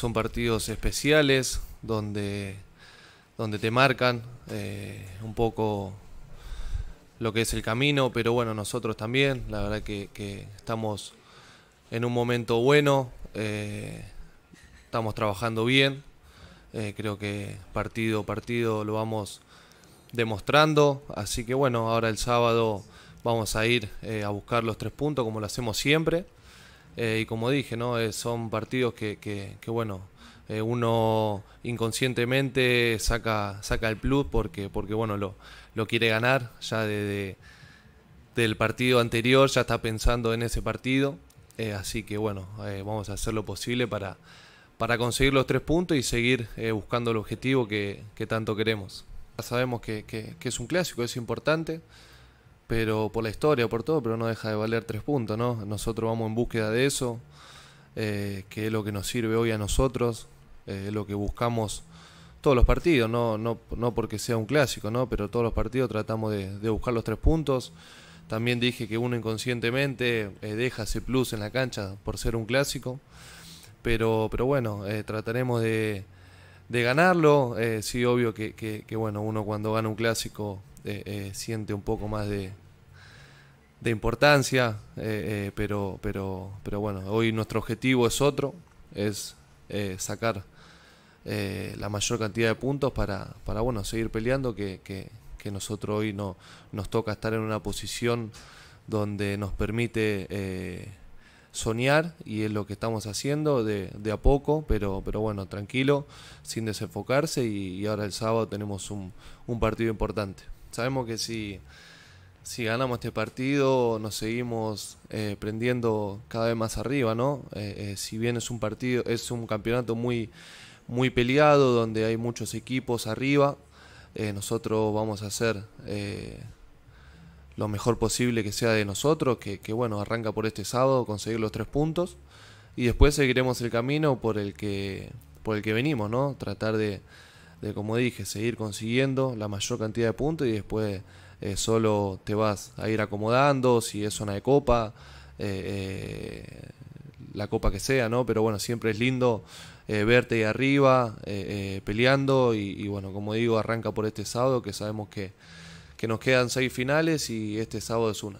son partidos especiales donde, donde te marcan eh, un poco lo que es el camino, pero bueno, nosotros también, la verdad que, que estamos en un momento bueno, eh, estamos trabajando bien, eh, creo que partido partido lo vamos demostrando, así que bueno, ahora el sábado vamos a ir a buscar los tres puntos como lo hacemos siempre. Eh, y como dije, ¿no? Eh, son partidos que, que, bueno, eh, uno inconscientemente saca, saca el plus porque, porque bueno, lo, lo quiere ganar. Ya desde de, del partido anterior ya está pensando en ese partido. así que bueno, vamos a hacer lo posible para, para conseguir los tres puntos y seguir buscando el objetivo que, tanto queremos. Ya sabemos que, que es un clásico, es importante pero por la historia, por todo, pero no deja de valer tres puntos, ¿no? Nosotros vamos en búsqueda de eso, eh, que es lo que nos sirve hoy a nosotros, eh, es lo que buscamos todos los partidos, no, no, no porque sea un clásico, ¿no? Pero todos los partidos tratamos de, buscar los tres puntos. También dije que uno inconscientemente eh, deja ese plus en la cancha por ser un clásico. Pero, pero bueno, trataremos de, ganarlo. sí, obvio que, bueno, uno cuando gana un clásico eh, eh, siente un poco más de, de importancia, eh, pero, pero, pero bueno, hoy nuestro objetivo es otro, es sacar la mayor cantidad de puntos para, para bueno, seguir peleando, que, que, nosotros hoy no, nos toca estar en una posición donde nos permite soñar y es lo que estamos haciendo de, de, a poco, pero, pero bueno, tranquilo, sin desenfocarse y, y ahora el sábado tenemos un, un partido importante. Sabemos que si, ganamos este partido nos seguimos eh, prendiendo cada vez más arriba, ¿no? Eh, eh, si bien es un partido, es un campeonato muy, muy peleado, donde hay muchos equipos arriba, nosotros vamos a hacer lo mejor posible que sea de nosotros, que, que, bueno, arranca por este sábado, conseguir los tres puntos y después seguiremos el camino por el que, por el que venimos, ¿no? Tratar de, de, como dije, seguir consiguiendo la mayor cantidad de puntos y después eh, solo te vas a ir acomodando, si es zona de copa, eh, eh, la copa que sea, ¿no? Pero bueno, siempre es lindo verte ahí arriba, peleando y, bueno, como digo, arranca por este sábado que sabemos que nos quedan seis finales y este sábado es una.